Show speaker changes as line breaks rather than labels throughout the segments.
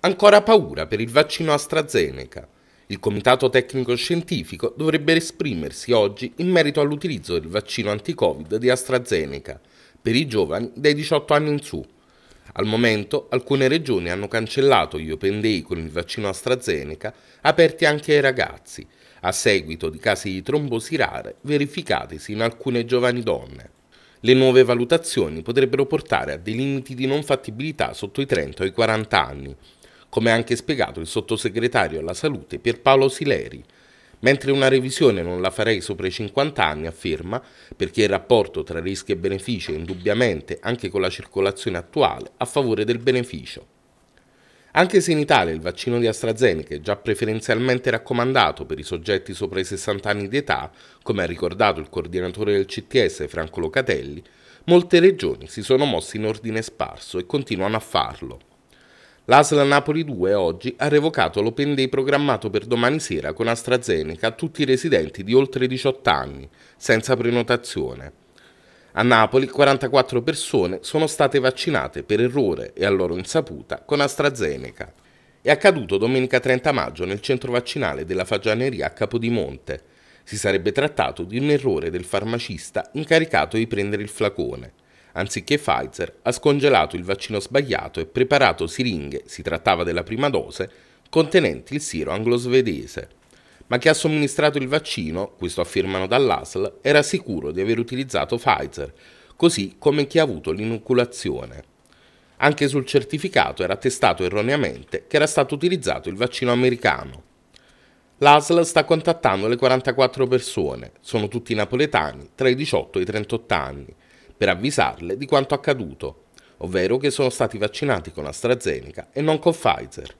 Ancora paura per il vaccino AstraZeneca. Il Comitato Tecnico Scientifico dovrebbe esprimersi oggi in merito all'utilizzo del vaccino anti-Covid di AstraZeneca per i giovani dai 18 anni in su. Al momento alcune regioni hanno cancellato gli open day con il vaccino AstraZeneca aperti anche ai ragazzi, a seguito di casi di trombosi rare verificatisi in alcune giovani donne. Le nuove valutazioni potrebbero portare a dei limiti di non fattibilità sotto i 30 o i 40 anni, come ha anche spiegato il sottosegretario alla salute Pierpaolo Sileri. Mentre una revisione non la farei sopra i 50 anni, afferma, perché il rapporto tra rischi e benefici è indubbiamente, anche con la circolazione attuale, a favore del beneficio. Anche se in Italia il vaccino di AstraZeneca è già preferenzialmente raccomandato per i soggetti sopra i 60 anni di età, come ha ricordato il coordinatore del CTS Franco Locatelli, molte regioni si sono mosse in ordine sparso e continuano a farlo. L'Asla Napoli 2 oggi ha revocato l'open day programmato per domani sera con AstraZeneca a tutti i residenti di oltre 18 anni, senza prenotazione. A Napoli 44 persone sono state vaccinate per errore e a loro insaputa con AstraZeneca. È accaduto domenica 30 maggio nel centro vaccinale della Fagianeria a Capodimonte. Si sarebbe trattato di un errore del farmacista incaricato di prendere il flacone. Anziché Pfizer, ha scongelato il vaccino sbagliato e preparato siringhe, si trattava della prima dose, contenenti il siro anglo-svedese. Ma chi ha somministrato il vaccino, questo affermano dall'ASL, era sicuro di aver utilizzato Pfizer, così come chi ha avuto l'inoculazione. Anche sul certificato era attestato erroneamente che era stato utilizzato il vaccino americano. L'ASL sta contattando le 44 persone, sono tutti napoletani, tra i 18 e i 38 anni, per avvisarle di quanto accaduto, ovvero che sono stati vaccinati con AstraZeneca e non con Pfizer.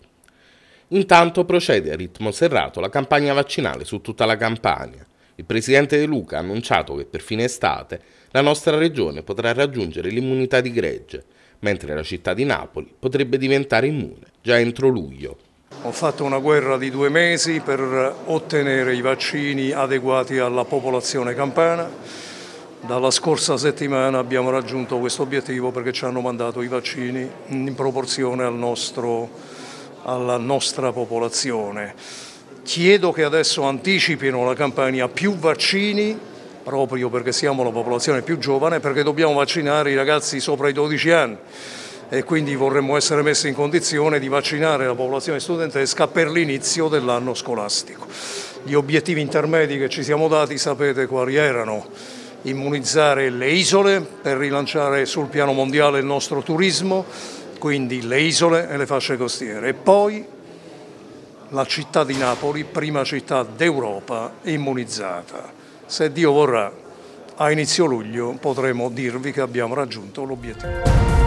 Intanto procede a ritmo serrato la campagna vaccinale su tutta la campagna. Il presidente De Luca ha annunciato che per fine estate la nostra regione potrà raggiungere l'immunità di gregge, mentre la città di Napoli potrebbe diventare immune già entro luglio. Ho fatto
una guerra di due mesi per ottenere i vaccini adeguati alla popolazione campana dalla scorsa settimana abbiamo raggiunto questo obiettivo perché ci hanno mandato i vaccini in proporzione al nostro, alla nostra popolazione. Chiedo che adesso anticipino la campagna più vaccini proprio perché siamo la popolazione più giovane, perché dobbiamo vaccinare i ragazzi sopra i 12 anni e quindi vorremmo essere messi in condizione di vaccinare la popolazione studentesca per l'inizio dell'anno scolastico. Gli obiettivi intermedi che ci siamo dati sapete quali erano immunizzare le isole per rilanciare sul piano mondiale il nostro turismo, quindi le isole e le fasce costiere. E poi la città di Napoli, prima città d'Europa immunizzata. Se Dio vorrà, a inizio luglio potremo dirvi che abbiamo raggiunto l'obiettivo.